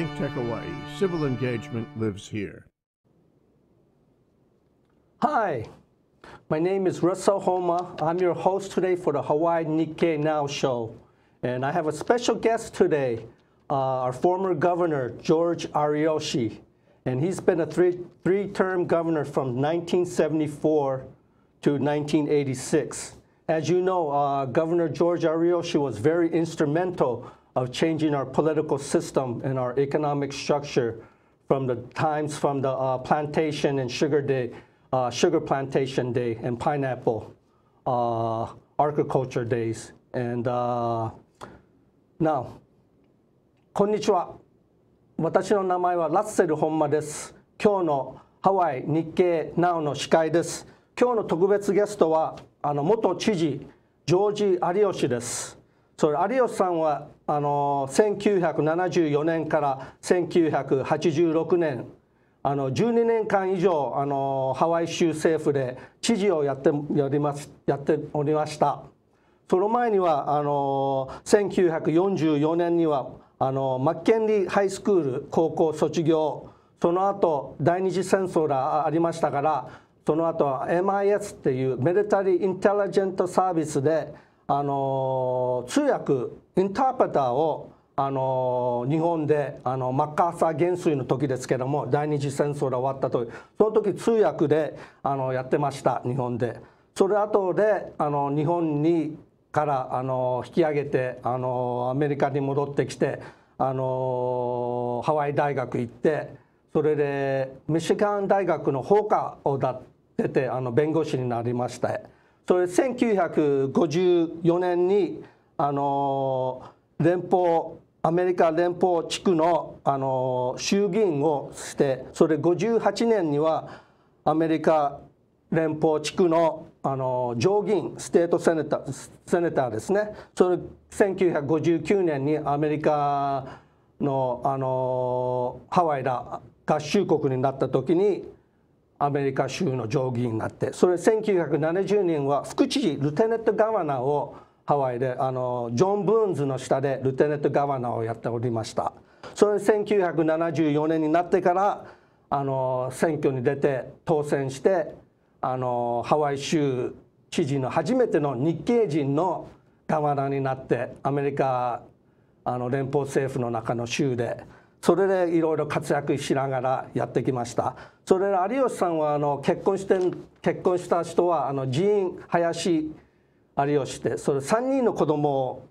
Think Tech Hawaii. Civil engagement lives here. Hi, my name is Russell Homa. I'm your host today for the Hawaii Nikkei Now show. And I have a special guest today, uh, our former governor, George Ariyoshi. And he's been a three, three-term governor from 1974 to 1986. As you know, uh, Governor George Ariyoshi was very instrumental of changing our political system and our economic structure from the times from the uh, plantation and sugar day, uh, sugar plantation day and pineapple uh, agriculture days. And uh, now, こんにちは。私の名前はラッセル本間です。今日のハワイ日経 NOW の司会です。今日の特別ゲストはあの元知事ジョージ・有吉です。それ有吉さんはあの1974年から1986年あの12年間以上あのハワイ州政府で知事をやってやりますやっておりましたその前にはあの1944年にはあのマッケンリーハイスクール高校卒業その後第二次戦争がありましたからその後は MIS っていうメデタリー・インテリジェント・サービスであの通訳インタープターをあの日本であのマッカーサー元帥の時ですけども第二次戦争が終わったとその時通訳であのやってました日本で。それ後であの日本にからあの引き上げてあのアメリカに戻ってきてあのハワイ大学行ってそれでミシガン大学の法科を出ててあの弁護士になりました。それ1954年にあの連邦アメリカ連邦地区のあの衆議院をしてそれ58年にはアメリカ連邦地区のあの上議員ステートセネタセネターですねそれ1959年にアメリカのあのハワイら合衆国になった時にアメリカ州の上議員になってそれ1970年は副知事ルテネット・ガバナーをハワイであのジョン・ブーンズの下でルテネット・ガバナーをやっておりましたそれ1974年になってからあの選挙に出て当選してあのハワイ州知事の初めての日系人のガバナーになってアメリカあの連邦政府の中の州で。それでいろいろ活躍しながらやってきましたそれで有吉さんはあの結婚して結婚した人はあの寺院林有吉でそれ三人の子供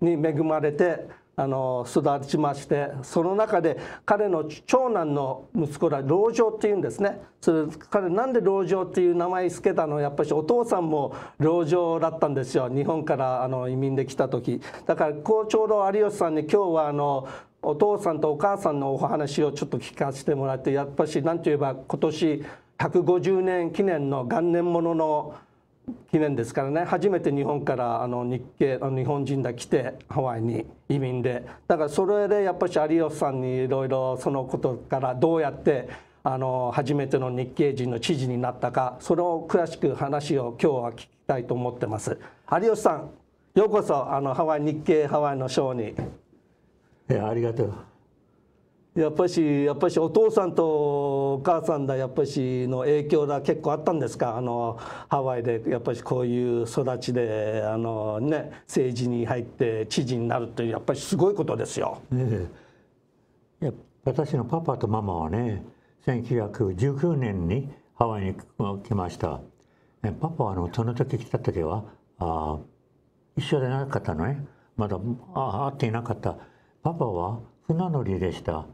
に恵まれてあの育ちましてその中で彼の長男の息子ら老城って言うんですねそれ彼なんで老城っていう名前つけたのやっぱりお父さんも老城だったんですよ日本からあの移民で来た時だからこうちょうど有吉さんに今日はあのお父さんとお母さんのお話をちょっと聞かせてもらってやっぱし何といえば今年150年記念の元年ものの記念ですからね初めて日本からあの日系あの日本人が来てハワイに移民でだからそれでやっぱし有吉さんにいろいろそのことからどうやってあの初めての日系人の知事になったかそれを詳しく話を今日は聞きたいと思ってます。有吉さんようこそあのハワイ日系ハワイのショーにいやありがとうやっぱしやっぱしお父さんとお母さんだやっぱしの影響が結構あったんですかあのハワイでやっぱしこういう育ちであの、ね、政治に入って知事になるってやっぱりすごいことですよ。ねえ、いや私のパパとママはね1919年にハワイに来ました。パパはあのその時来た時はあ一緒でなかったのねまだあ会っていなかった。パパは船乗りでした。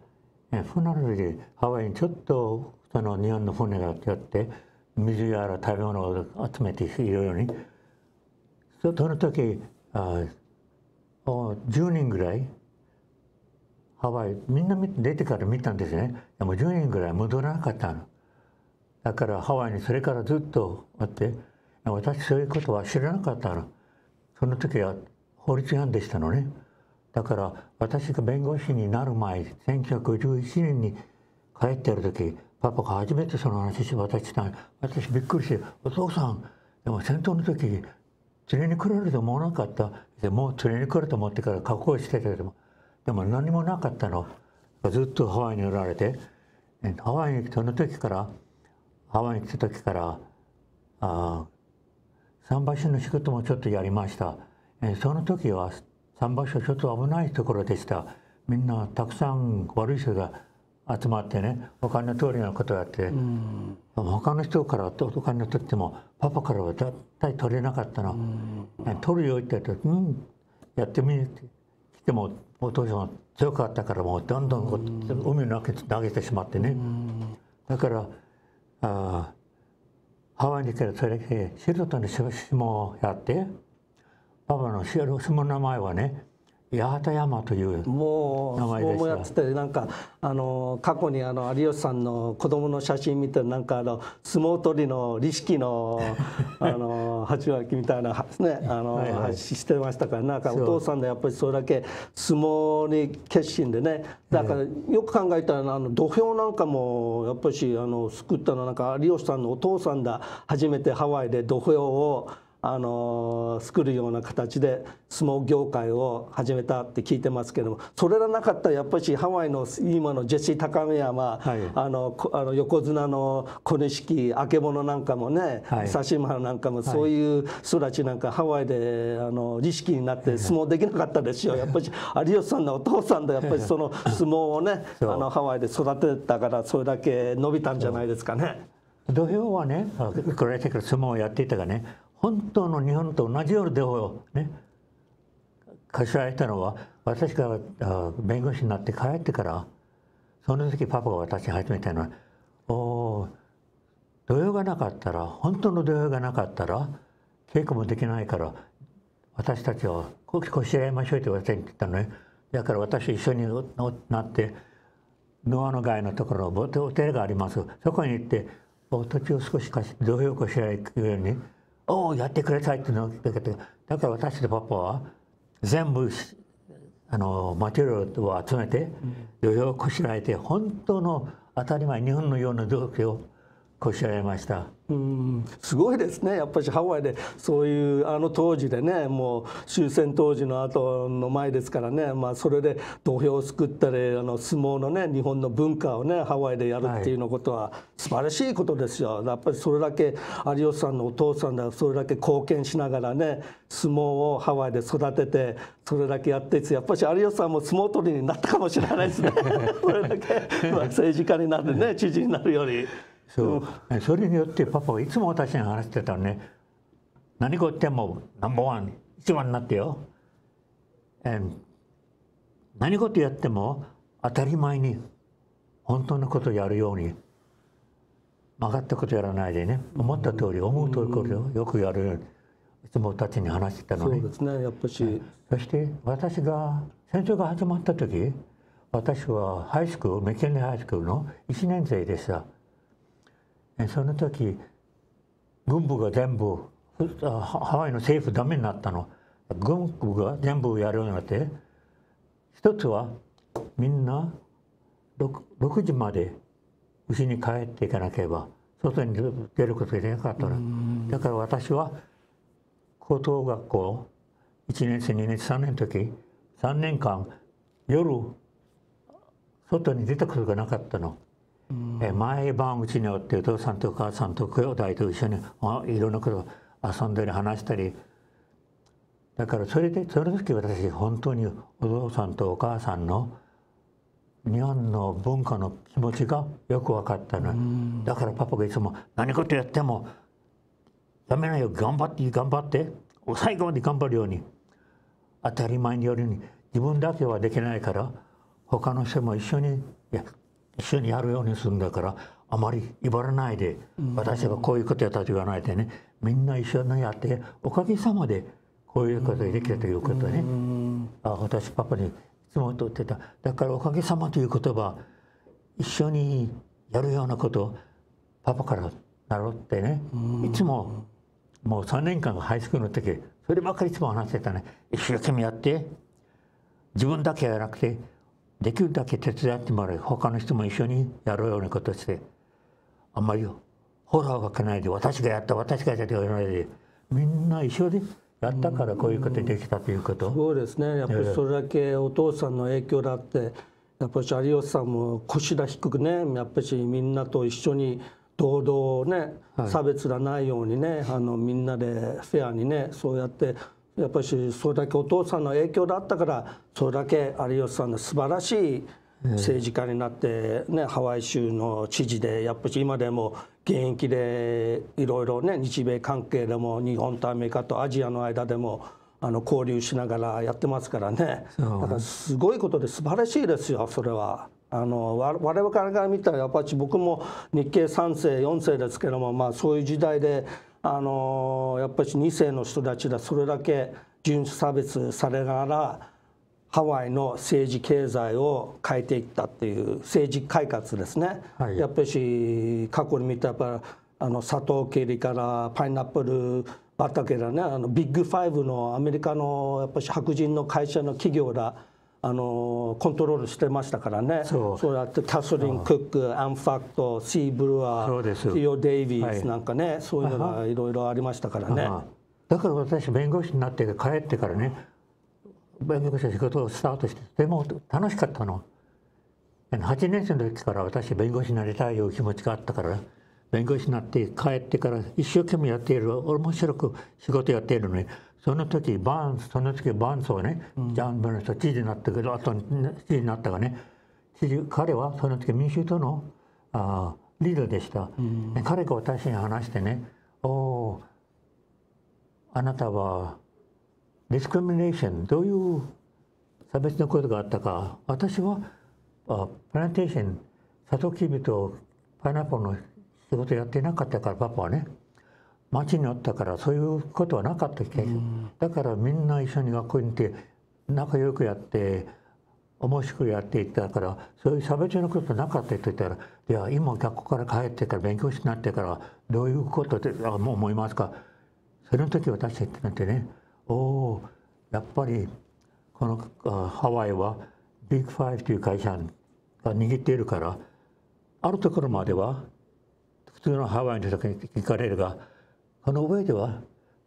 船乗りでハワイにちょっとその日本の船がやって水やら食べ物を集めていろいろにその時あ10人ぐらいハワイみんな出てから見たんですねでも10人ぐらい戻らなかったのだからハワイにそれからずっとあって私そういうことは知らなかったのその時は法律違反でしたのね。だから私が弁護士になる前1 9 5 1年に帰ってる時パパが初めてその話し私した私びっくりして「お父さんでも戦闘の時連れに来られると思わなかった」でもう連れに来ると思ってから覚悟してたけどもでも何もなかったのずっとハワイにおられてハワイにその時からハワイに来た時からあ桟橋の仕事もちょっとやりました。その時は桟橋はちょっと危ないところでしたみんなたくさん悪い人が集まってねお金の通りのことをやって、うん、他の人からお金を取ってもパパからは絶対取れなかったの、うん、取るよって言って「うんやってみ」って来てもお父さんは強かったからもうどんどんこう、海の中に投げてしまってね、うん、だからあハワイに来らそれでシルトンの真もやって。パパのその名前はね八幡山というもう名前でしたやっててなんかあの過去にあの有吉さんの子供の写真見てなんかあの相撲取りの儀式の あの鉢巻きみたいなねあの、はいはい、してましたからなんかお父さんでやっぱりそれだけ相撲に決心でねだからよく考えたらあの土俵なんかもやっぱりあの救ったのはなんか有吉さんのお父さんだ初めてハワイで土俵を。あの作るような形で相撲業界を始めたって聞いてますけどもそれがなかったらやっぱりハワイの今のジェシー高め山、はい、あのあの横綱の小錦曙なんかもね、はい、指なんかもそういう人たちなんかハワイであの儀式になって相撲できなかったですよ やっぱり有吉さんのお父さんでやっぱりその相撲をね あのハワイで育てたからそれだけ伸びたんじゃないですかね。土俵はね、これだけ相撲をやっていたがね本当の日本と同じようでをね課しられたのは私が弁護士になって帰ってからその時パパが私に始めたのは「おお土用がなかったら本当の土用がなかったら稽古もできないから私たちはこしらいましょう」って私に言ったのねだから私一緒になってノアの街のところのお寺がありますそこに行ってお土地を少し貸して土用をこしらえるように。をやってくれたいって言うのだから私とパパは全部あのマテリアルを集めて、うん、余裕をこしらえて本当の当たり前日本のような状況をこしらえましたうんすごいですねやっぱりハワイでそういうあの当時でねもう終戦当時の後の前ですからね、まあ、それで土俵を作ったりあの相撲のね日本の文化をねハワイでやるっていうのことは素晴らしいことですよ、はい、やっぱりそれだけ有吉さんのお父さんがそれだけ貢献しながらね相撲をハワイで育ててそれだけやってやっぱり有吉さんも相撲取りになったかもしれないですねそ れだけ、政治家になるね知事になるより。そうそれによってパパはいつも私に話してたね何事言ってもナンバーワン一番になってよ、何事やっても当たり前に本当のことやるように曲がったことやらないでね思った通り思う通りをよくやるようにいつもたちに話してたのにそうですねやっぱしそして私が戦争が始まった時私はハイスクールメキンレハイスクールの1年生でした。その時軍部が全部ハワイの政府ダメになったの軍部が全部やるようになって一つはみんな 6, 6時までうちに帰っていかなければ外に出ることができなかったのだから私は高等学校1年生2年生3年の時3年間夜外に出たことがなかったのえ毎晩うちにおってお父さんとお母さんと兄弟と一緒にいろんなこと遊んだり話したりだからそれでその時私本当にお父さんとお母さんの日本の文化の気持ちがよく分かったのだからパパがいつも何事やってもやめないよ頑張って頑張って最後まで頑張るように当たり前によるように自分だけはできないから他の人も一緒にいや一緒にやるようにするんだからあまり威張らないで私がこういうことやったと言わないでねみんな一緒にやっておかげさまでこういうことができたということねあ私パパにいつも通ってただからおかげさまという言葉一緒にやるようなことパパから習ってねいつももう3年間がハイスクールの時そればっかりいつも話してたね一生懸命やって自分だけやなくてできるだけ手伝ってもらう他の人も一緒にやろうようなことしてあんまりホラーがかないで私がやった私がやったって言わないでみんな一緒でやったからこういうことできたということ、うん、すごいですねやっぱりそれだけお父さんの影響だってやっぱり有吉さんも腰が低くねやっぱりみんなと一緒に堂々ね、差別がないようにねあのみんなでフェアにねそうやってやっぱりそれだけお父さんの影響だったからそれだけ有吉さんが素晴らしい政治家になって、ね、ハワイ州の知事でやっぱり今でも現役でいろいろね日米関係でも日本とアメリカとアジアの間でもあの交流しながらやってますからねだからすごいことで素晴らしいですよそれは。あの我々から見たらやっぱり僕も日系3世4世ですけども、まあ、そういう時代であのやっぱり2世の人たちがそれだけ人種差別されながらハワイの政治経済を変えていったっていう政治改革ですね、はい、やっぱり過去に見たやっぱあのサトウキからパイナップル畑だねあのビッグファイブのアメリカのやっぱり白人の会社の企業だあのコントロールしてましたからねそうやってキャスリン・クックアンファクトシー・ブルワーティオ・デイビーズなんかね、はい、そういうのがいろいろありましたからねだから私弁護士になって帰ってからね弁護士の仕事をスタートしてとても楽しかったの8年生の時から私弁護士になりたいという気持ちがあったから弁護士になって帰ってから一生懸命やっている面白く仕事やっているのにその時バーンその時バーンスはね、うん、ジャンブの人知事になったけどあと知事になったがね知事彼はその時民主党のあリーダーでした、うん、彼が私に話してね「おあなたはディスクミネーションどういう差別のことがあったか私はあプランテーションサトウキビとパイナップルの仕事やっていなかったからパパはね町にあったからそういうことはなかったっけ、うん、だからみんな一緒に学校に行って仲良くやって面白くやっていったからそういう差別のことなかったと言ったら「いや今学校から帰ってから勉強しになってからどういうことであもう思いますか」その時私たちなんてね「おおやっぱりこのあハワイはビッグファイブという会社が握っているからあるところまでは普通のハワイの人に行かれるが。その上では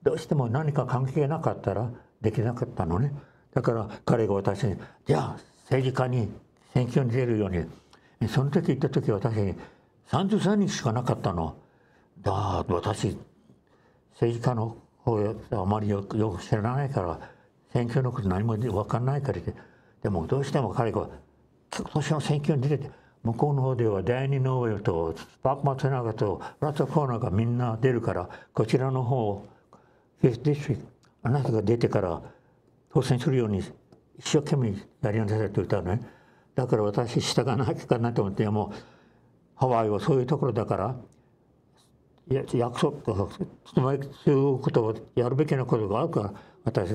どうしても何か関係なかったらできなかったのねだから彼が私に「じゃあ政治家に選挙に出るように」その時行った時私に33日しかなかったのだ私政治家の方あまりよくよく知らないから選挙のこと何も分かんないからででもどうしても彼が今年の選挙に出れて向こうの方では第二農園とパーツナガとラスフォーナーがみんな出るからこちらの方フィスディストリあなたが出てから当選するように一生懸命やりなさいと言ったのねだから私従わなきゃかなと思ってもうハワイはそういうところだから約束とかそういうことをやるべきなことがあるから私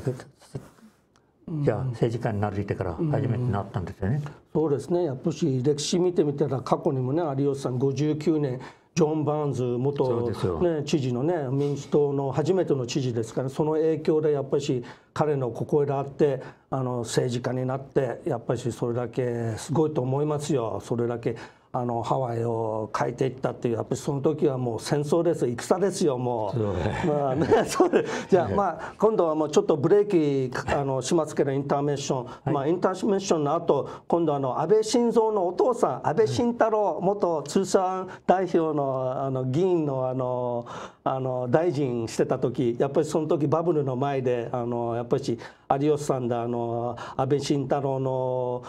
じゃあ政治家になりてから初めてなったんですよね、うんうん、そうですねやっぱし歴史見てみたら過去にもね有吉さん59年ジョン・バーンズ元、ね、知事のね民主党の初めての知事ですからその影響でやっぱり彼の心得があってあの政治家になってやっぱりそれだけすごいと思いますよそれだけあのハワイを変えていったっていうやっぱりその時はもう戦争です戦ですよもう、まあね、そうでじゃあ、まあ、今度はもうちょっとブレーキあのしますけどインターメッション、はい、まあ、インターメッションの後今度あの安倍晋三のお父さん安倍晋太郎元通産代表のあの議員のあのあの大臣してた時やっぱりその時バブルの前であのやっぱり有吉さんであの安倍晋太郎の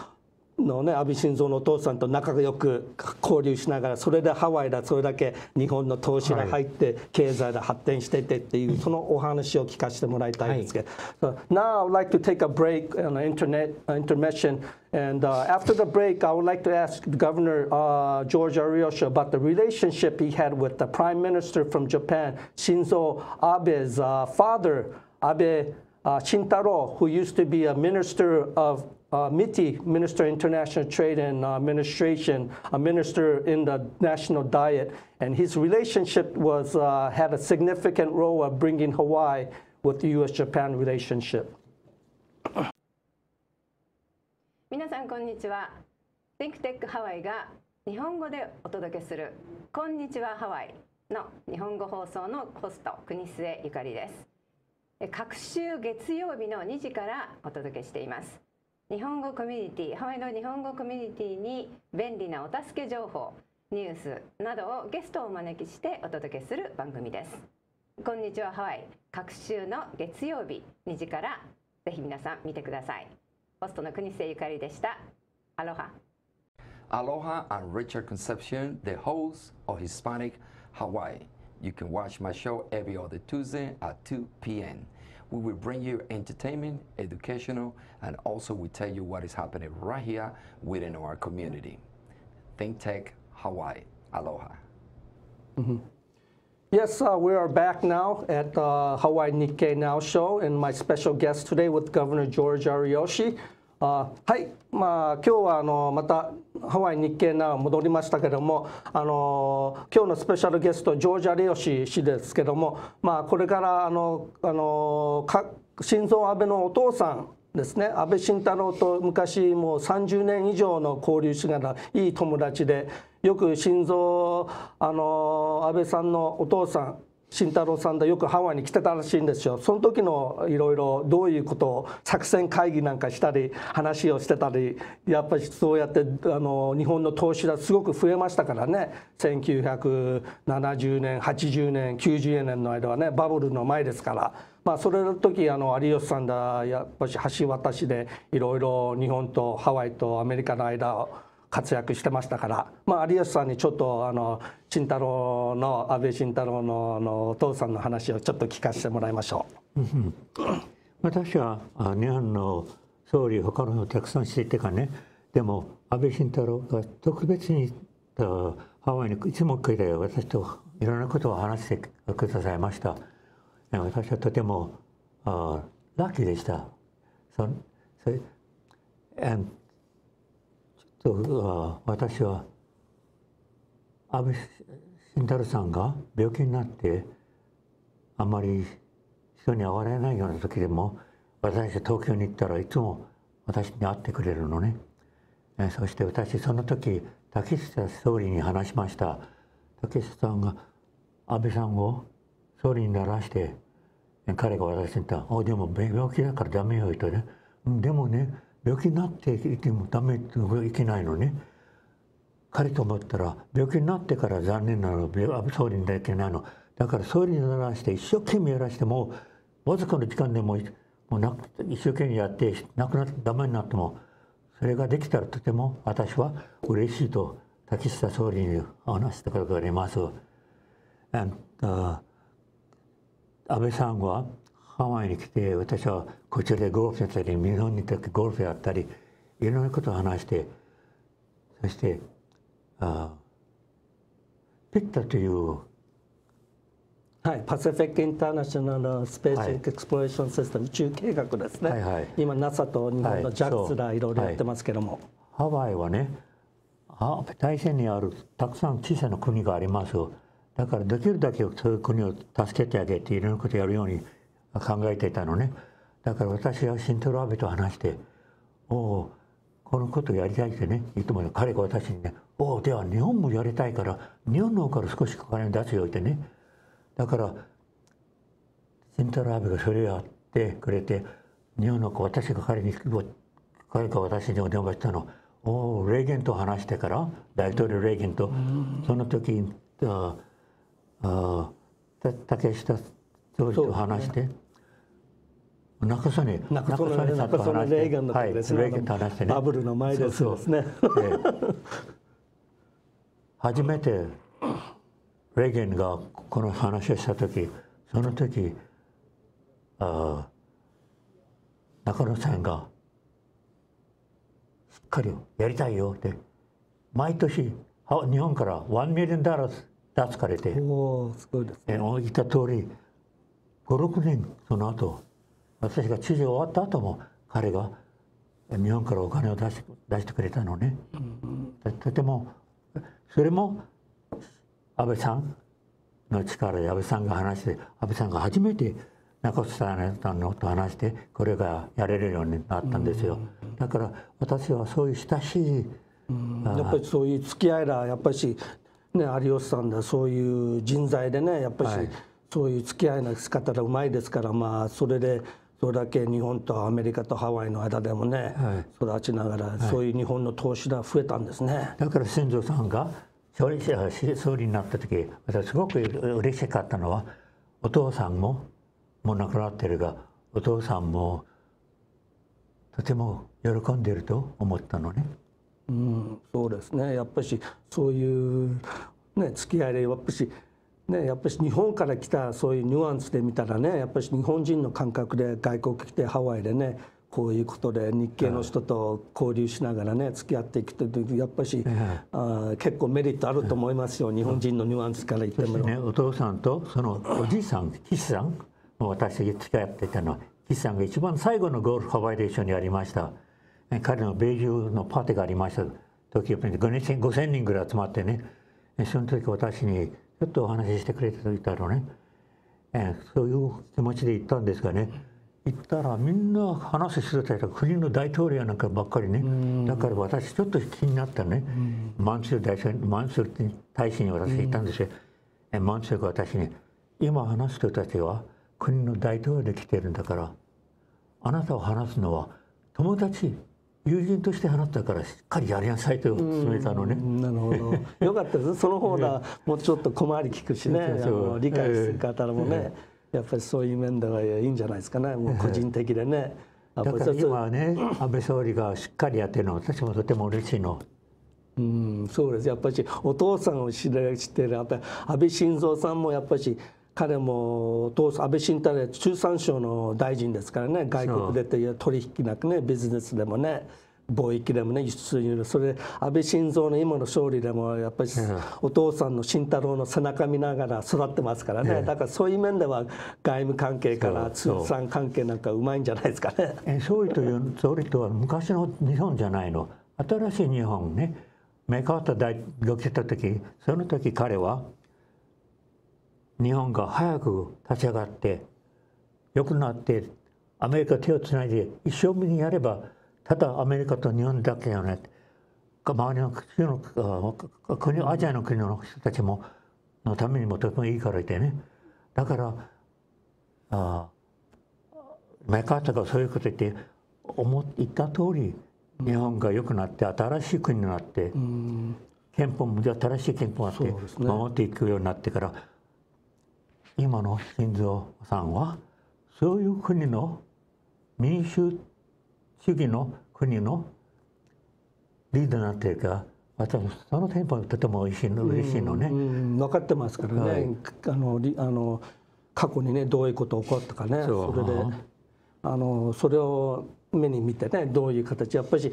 のね安倍晋三のお父さんと仲良く交流しながらそれでハワイだそれだけ日本の投資が入って経済が発展しててっていうそのお話を聞かせてもらいたいんですけど、はい、Now I'd like to take a break on internet intermission and、uh, after the break I would like to ask Governor、uh, George Ariosha about the relationship he had with the Prime Minister from Japan 晋三 i n z Abe's、uh, father 安倍 uh, Shintaro, who used to be a minister of uh, MITI, Minister International Trade and uh, Administration, a minister in the National Diet, and his relationship was uh, had a significant role of bringing Hawaii with the U.S.-Japan relationship. 皆さんこんにちは。Think Tech 各週月曜日の2時からお届けしています日本語コミュニティハワイの日本語コミュニティに便利なお助け情報ニュースなどをゲストをお招きしてお届けする番組ですこんにちはハワイ各週の月曜日2時からぜひ皆さん見てくださいホストの国瀬ゆかりでしたアロハアロハアン I'm Richard c o n c e p i o n the host of Hispanic Hawaii. You can watch my show every other Tuesday at 2 p.m. We will bring you entertainment, educational, and also we tell you what is happening right here within our community. Think Tech Hawaii. Aloha. Mm -hmm. Yes, uh, we are back now at uh, Hawaii Nikkei Now show, and my special guest today with Governor George Ariyoshi. あはいまあ今日はあのまたハワイ日経な戻りましたけどもあの今日のスペシャルゲストジョージ・アレオシ氏ですけどもまあこれからあのあの心臓安倍のお父さんですね安倍晋太郎と昔もう30年以上の交流しながらいい友達でよく心臓あの安倍さんのお父さん慎太郎さんでよくハワイに来てたらしいんですよその時のいろいろどういうことを作戦会議なんかしたり話をしてたりやっぱりそうやってあの日本の投資がすごく増えましたからね1970年80年90年の間はねバブルの前ですから。まあ、それの時あの有吉さんだやっぱし橋渡しでいろいろ日本とハワイとアメリカの間を活躍してましたから、まあ、有吉さんにちょっとあの慎太郎の安倍晋太郎のあのお父さんの話をちょっと聞かせてもらいましょう。私は日本の総理他のたくさんしててかねでも安倍晋太郎が特別にハワイにいつも来て私といろんなことを話してくださいました。私はとてもラッキーでした。そそ私は安倍晋太郎さんが病気になってあんまり人に会われないような時でも私は東京に行ったらいつも私に会ってくれるのねそして私その時竹下総理に話しました竹下さんが安倍さんを総理にならして彼が私に言った「おでも病気だからダメよ」とね「でもね病気になっていてもダメいけないのね彼と思ったら病気になってから残念なの総理にだけないのだから総理にならして一生懸命やらしてもわずかの時間でももうなく一生懸命やって亡くなってダメになってもそれができたらとても私は嬉しいと竹下総理に話したことがあります。And, uh, 安倍さんはハワイに来て私はこちらでゴルフやったり日本に行ってゴルフやったりいろんなことを話してそしてあピッタというはい、パシフィック・インターナショナル・スペース・エクスプロレーション・システム、宇宙中継学ですね、はいはい、今 NASA と日本の JAXA、い、ろいろやってますけども、はい、ハワイはね大西にあるたくさん小さな国がありますだからできるだけそういう国を助けてあげていろんなことやるように考えていたのねだから私は慎太郎阿部と話して「おおこのことやりたい」ってねいつも彼が私にね「おおでは日本もやりたいから日本の方から少し金出すよ」ってねだから慎太郎阿部がそれをやってくれて日本の子私が彼に彼が私にお電話したのおおレーゲンと話してから大統領レーゲンとその時ああ竹下総理と話して、中曽根中曽根中曽根レーガンだっですね,、はい、レーガン話してねバブルの前ですそうそう、えー、初めてレーゲンがこの話をした時その時あ中野さんが「しっかりやりたいよ」って毎年日本からワンミリオンダラス出されておおすごいです、ね、言った通り五六年その後私が知事終わった後も彼が日本からお金を出して出してくれたのね、うん、とてもそれも安倍さんの力で安倍さんが話して安倍さんが初めて中津さんのと話してこれがやれるようになったんですよ、うん、だから私はそういう親しい、うん、やっぱりそういう付き合いらやっぱりね、有吉さんだそういう人材でねやっぱり、はい、そういう付き合いの仕方がうまいですからまあそれでそれだけ日本とアメリカとハワイの間でもね、育ちながら、そういう日本の投資が増えたんですね。だから新祖さんが総理総理になった時私すごく嬉しかったのはお父さんももう亡くなってるがお父さんもとても喜んでいると思ったのね。うん、そうですねやっぱしそういう、ね、付き合いでやっぱしね、やっぱり日本から来たそういうニュアンスで見たらねやっぱり日本人の感覚で外国来てハワイでねこういうことで日系の人と交流しながらね付き合っていくとやっぱり。あ結構メリットあると思いますよ日本人のニュアンスから言っても、ね、お父さんとそのおじいさん岸さん私付き合ってたのは岸さんが一番最後のゴールハワイで一緒にやりました彼の米中のパーティーがありました時5 0 0 0人ぐらい集まってねその時私にちょっとお話ししてくれてたのね、えー、そういう気持ちで行ったんですがね行ったらみんな話す人たら国の大統領なんかばっかりねだから私ちょっと気になったね満州大使満州大使に私行ったんですよ満州が私に「今話す人たちは国の大統領で来てるんだからあなたを話すのは友達友人として払ったからしっかりやりなさいと勧めたのね。なるほど。よかったです。その方がもうちょっと小回り利くしね、理解する方もね、やっぱりそういう面ではいいんじゃないですかね。もう個人的でね。だから今ね、安倍総理がしっかりやってるの、私もとても嬉しいの。うん、そうです。やっぱりお父さんを知らしてる安倍安倍晋三さんもやっぱり彼も安倍晋太郎中産省の大臣ですからね外国でという取引なくねビジネスでもね貿易でもね輸出によるそれ安倍晋三の今の勝利でもやっぱりお父さんの慎太郎の背中見ながら育ってますからねだからそういう面では外務関係から通産関係なんかうまいんじゃないですかね。総理という総理とは昔の日本じゃないの新しい日本ねメカワタた大が来た時その時彼は日本が早く立ち上がって良くなってアメリカ手をつないで一生懸命やればただアメリカと日本だけじゃない周りの国のアジアの国の人たちものためにもとてもいいからいてねだからあメカータがそういうこと言って思言った通り日本が良くなって新しい国になって憲法も新しい憲法があって守っていくようになってから。今の新三さんはそういう国の民主主義の国のリーダーなんていうか私そのテンポとても嬉しいの嬉しいのね、分かってますからね、はい、あのあの過去にねどういうこと起こったかねそれであのそれを目に見てねどういう形やっぱり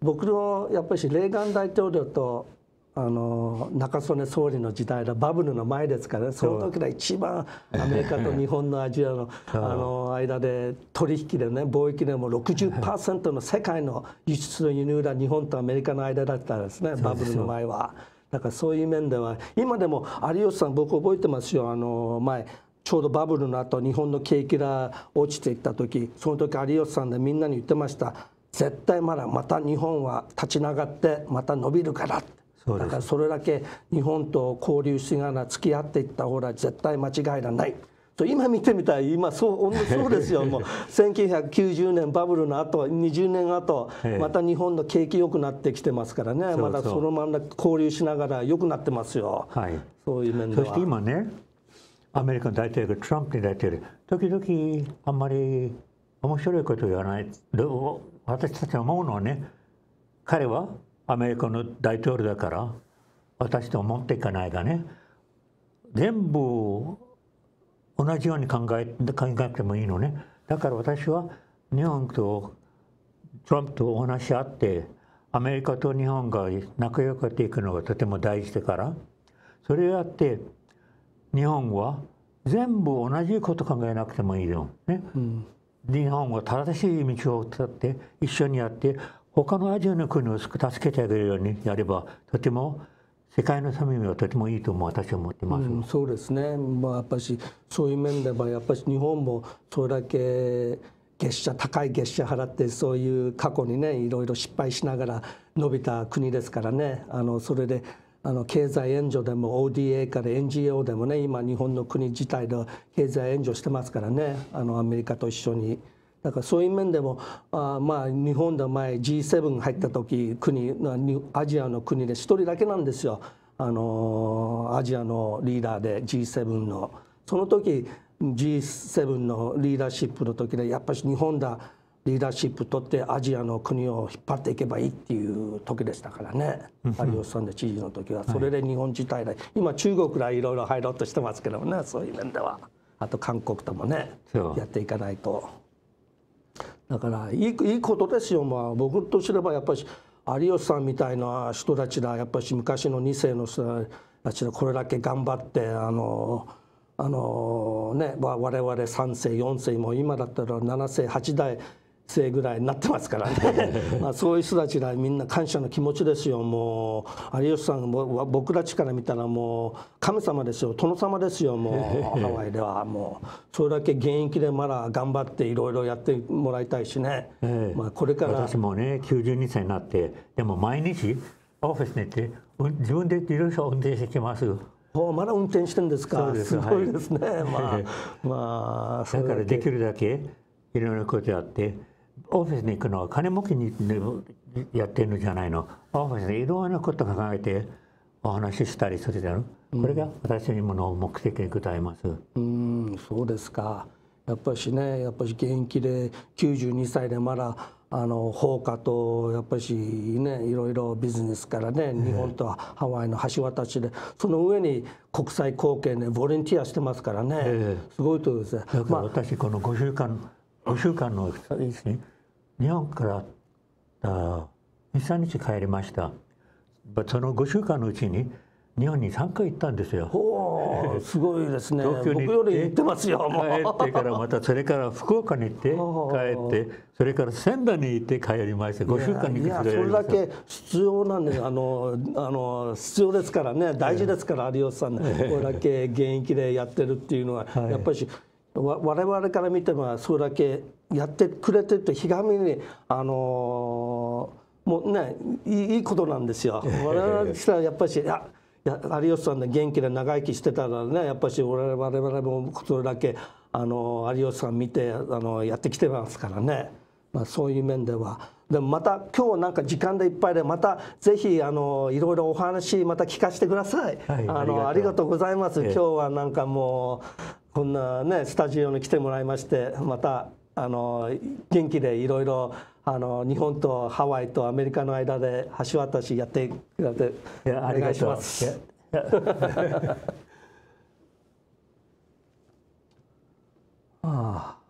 僕のやっぱりレーガン大統領とあの中曽根総理の時代のバブルの前ですからねその時が一番アメリカと日本のアジアのあの 間で取引でね貿易でも60%の世界の輸出の輸入が日本とアメリカの間だったんですねバブルの前は。だからそういう面では今でも有吉さん僕覚えてますよあの前ちょうどバブルの後日本の景気が落ちていった時その時有吉さんでみんなに言ってました絶対まだまた日本は立ち上がってまた伸びるからってだからそれだけ日本と交流しながら付き合っていった方が絶対間違いがない。と今見てみたら今そうそうですよもう1990 年バブルの後20年後また日本の景気良くなってきてますからねまだそのまま交流しながら良くなってますよ、はい、そういう面ではそして今ねアメリカの大統領トランプに大統領時々あんまり面白いこと言わない私たち思うのはね彼はアメリカの大統領だから私と持っていかないがね全部同じように考え考えなくてもいいのねだから私は日本とトランプとお話し合ってアメリカと日本が仲良くやっていくのがとても大事だからそれやって日本は全部同じこと考えなくてもいいの、ね、うん、日本は正しい道を立って一緒にやって他のアジアの国を助けてあげるようにやればとても世界のためにはとてもいいとう私は思ってます、うん、そうですね、まあ、やっぱしそういう面ではやっぱり日本もそれだけ月謝高い月謝払ってそういう過去にねいろいろ失敗しながら伸びた国ですからねあのそれであの経済援助でも ODA から NGO でもね今日本の国自体で経済援助してますからねあのアメリカと一緒に。だからそういう面でもあまあ日本で前 G7 入った時国アジアの国で1人だけなんですよあのアジアのリーダーで G7 の。その時 G7 のリーダーシップの時でやっぱり日本だリーダーシップ取ってアジアの国を引っ張っていけばいいっていう時でしたからね有吉さんで知事の時はそれで日本自体で、今中国らいろいろ入ろうとしてますけどもねそういう面ではあと韓国ともねやっていかないと。だからいいいいことですよ、まあ、僕とすればやっぱり有吉さんみたいな人たちがやっぱり昔の2世の人たちがこれだけ頑張ってあの。あのね、我々3世4世も今だったら7世8代生ぐらいになってますからね まあそういう人たちがみんな感謝の気持ちですよもう有吉さんも僕たちから見たらもう神様ですよ殿様ですよもう ハワイではもうそれだけ現役でまだ頑張っていろいろやってもらいたいしね、えー、まあこれから私もね92歳になってでも毎日オフィスに行って自分で自動車を運転してきますおまだ運転してるんですかですごいですね、はい、まあ、まあ、だからできるだけいろいろなことやってオフィスに行くのは金儲けにやってるんじゃないのオフィスでいろんなこと考えてお話ししたりするじゃろ、うん、これが私にもの目的にございますうんそうですかやっぱしねやっぱし元気で92歳でまだあの放火とやっぱしねいろいろビジネスからね日本とハワイの橋渡しでその上に国際貢献でボランティアしてますからね、えー、すごいとですね。だから私この5週間5週間の日本から23日帰りましたその5週間のうちに日本に3回行ったんですよ。おすごいですね。東京に行っ行ってますよ。帰ってからまたそれから福岡に行って 帰ってそれから仙台に行って帰りまして5週間にそれだけ必要なんであのあの必要ですからね大事ですから有吉さんこれだけ現役でやってるっていうのはやっぱり。我々から見てもそれだけやってくれてるとひがみにあのー、もうねいいことなんですよ。我々としてはやっぱり有吉さんで元気で長生きしてたらねやっぱり我々もそれだけあの有吉さん見てあのやってきてますからね、まあ、そういう面では。でもまた今日なんか時間でいっぱいでまたぜひあのいろいろお話また聞かせてください。はい、あのありがとうございます。今日はなんかもうこんなねスタジオに来てもらいましてまたあの元気でいろいろあの日本とハワイとアメリカの間で橋渡しやってくれてお願いします。ああ。